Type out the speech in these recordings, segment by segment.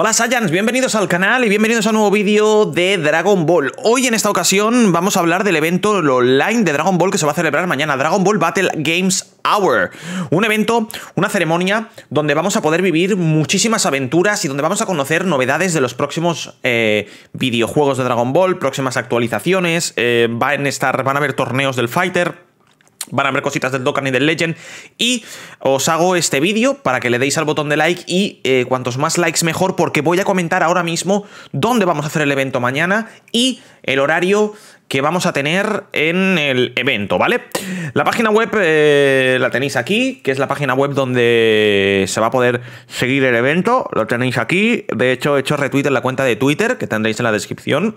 Hola Saiyans, bienvenidos al canal y bienvenidos a un nuevo vídeo de Dragon Ball. Hoy en esta ocasión vamos a hablar del evento online de Dragon Ball que se va a celebrar mañana, Dragon Ball Battle Games Hour. Un evento, una ceremonia donde vamos a poder vivir muchísimas aventuras y donde vamos a conocer novedades de los próximos eh, videojuegos de Dragon Ball, próximas actualizaciones, eh, estar, van a haber torneos del Fighter van a ver cositas del Dokkan y del Legend. Y os hago este vídeo para que le deis al botón de like y eh, cuantos más likes mejor, porque voy a comentar ahora mismo dónde vamos a hacer el evento mañana y el horario que vamos a tener en el evento, ¿vale? La página web eh, la tenéis aquí, que es la página web donde se va a poder seguir el evento, lo tenéis aquí, de hecho he hecho retweet en la cuenta de Twitter, que tendréis en la descripción.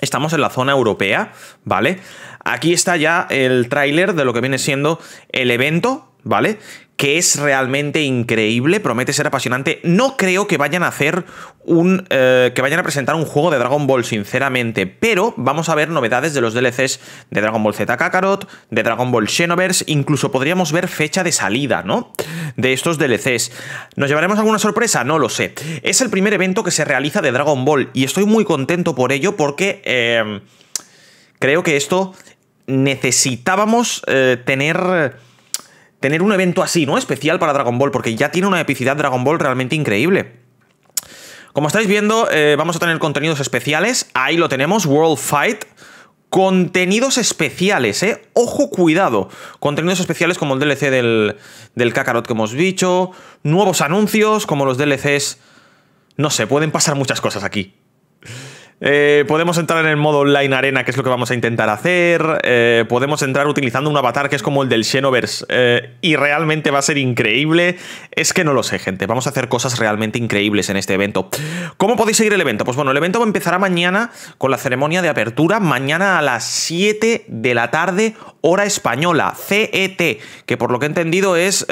Estamos en la zona europea, ¿vale? Aquí está ya el tráiler de lo que viene siendo el evento, ¿vale? que es realmente increíble, promete ser apasionante. No creo que vayan a hacer un. Eh, que vayan a presentar un juego de Dragon Ball, sinceramente. Pero vamos a ver novedades de los DLCs de Dragon Ball Z Kakarot, de Dragon Ball Xenoverse, incluso podríamos ver fecha de salida, ¿no? De estos DLCs. ¿Nos llevaremos alguna sorpresa? No lo sé. Es el primer evento que se realiza de Dragon Ball y estoy muy contento por ello porque. Eh, creo que esto necesitábamos eh, tener tener un evento así, ¿no? Especial para Dragon Ball, porque ya tiene una epicidad Dragon Ball realmente increíble. Como estáis viendo, eh, vamos a tener contenidos especiales. Ahí lo tenemos, World Fight. Contenidos especiales, ¿eh? Ojo, cuidado. Contenidos especiales como el DLC del, del Kakarot que hemos dicho. Nuevos anuncios como los DLCs. No sé, pueden pasar muchas cosas aquí. Eh, podemos entrar en el modo online arena, que es lo que vamos a intentar hacer. Eh, podemos entrar utilizando un avatar que es como el del Xenoverse. Eh, y realmente va a ser increíble. Es que no lo sé, gente. Vamos a hacer cosas realmente increíbles en este evento. ¿Cómo podéis seguir el evento? Pues bueno, el evento empezará mañana con la ceremonia de apertura. Mañana a las 7 de la tarde, hora española. CET, que por lo que he entendido es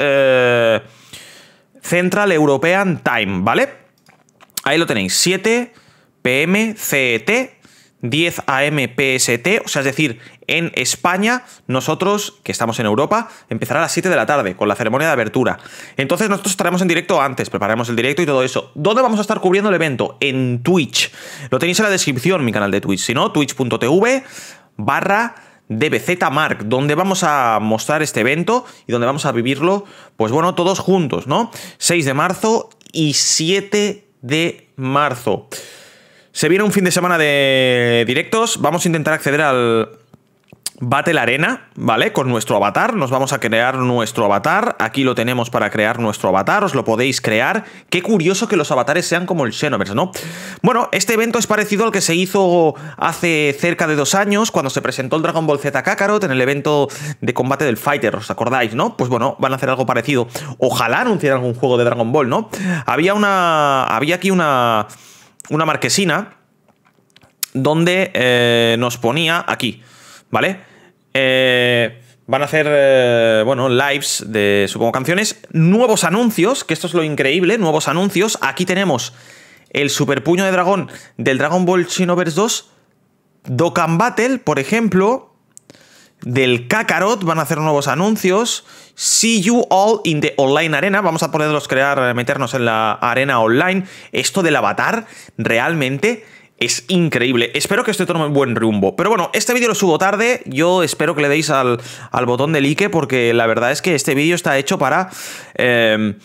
Central European Time, ¿vale? Ahí lo tenéis, 7 pm CET, 10 AM PST, o sea, es decir, en España, nosotros, que estamos en Europa, empezará a las 7 de la tarde con la ceremonia de apertura. Entonces nosotros estaremos en directo antes, Preparamos el directo y todo eso. ¿Dónde vamos a estar cubriendo el evento? En Twitch. Lo tenéis en la descripción, mi canal de Twitch, si no, twitch.tv barra DBZ Mark, donde vamos a mostrar este evento y donde vamos a vivirlo, pues bueno, todos juntos, ¿no? 6 de marzo y 7 de marzo. Se viene un fin de semana de directos. Vamos a intentar acceder al Battle Arena, ¿vale? Con nuestro avatar. Nos vamos a crear nuestro avatar. Aquí lo tenemos para crear nuestro avatar. Os lo podéis crear. Qué curioso que los avatares sean como el Xenoverse, ¿no? Bueno, este evento es parecido al que se hizo hace cerca de dos años, cuando se presentó el Dragon Ball Z Kakarot en el evento de combate del Fighter, ¿os acordáis, no? Pues bueno, van a hacer algo parecido. Ojalá anunciaran algún juego de Dragon Ball, ¿no? Había una... Había aquí una una marquesina donde eh, nos ponía aquí, ¿vale? Eh, van a hacer, eh, bueno, lives de, supongo, canciones, nuevos anuncios, que esto es lo increíble, nuevos anuncios. Aquí tenemos el superpuño de dragón del Dragon Ball Xenoverse 2, Dokkan Battle, por ejemplo, del Kakarot, van a hacer nuevos anuncios. See you all in the online arena. Vamos a poderlos crear, eh, meternos en la arena online. Esto del avatar realmente es increíble. Espero que esto tome buen rumbo. Pero bueno, este vídeo lo subo tarde. Yo espero que le deis al, al botón de like porque la verdad es que este vídeo está hecho para... Eh,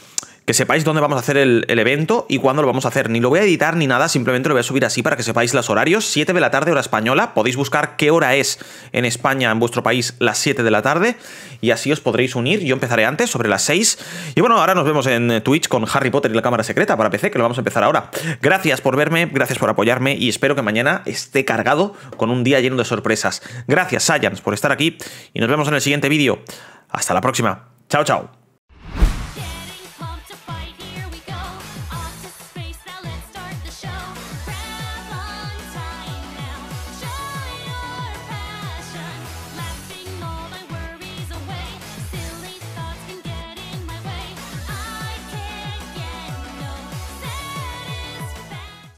que sepáis dónde vamos a hacer el, evento y cuándo lo vamos a hacer. Ni lo voy a editar ni nada, simplemente lo voy a subir así para que sepáis los horarios. 7 de la tarde, hora española. Podéis buscar qué hora es en España, en vuestro país, las 7 de la tarde. Y así os podréis unir. Yo empezaré antes, sobre las 6. Y bueno, ahora nos vemos en eh, Twitch con Harry Potter y la cámara secreta para PC, que lo vamos a empezar ahora. Gracias por verme, gracias por apoyarme y espero que mañana esté cargado con un día lleno de sorpresas. Gracias, Science, por estar aquí y nos vemos en el siguiente vídeo. Hasta la próxima. Chao, chao.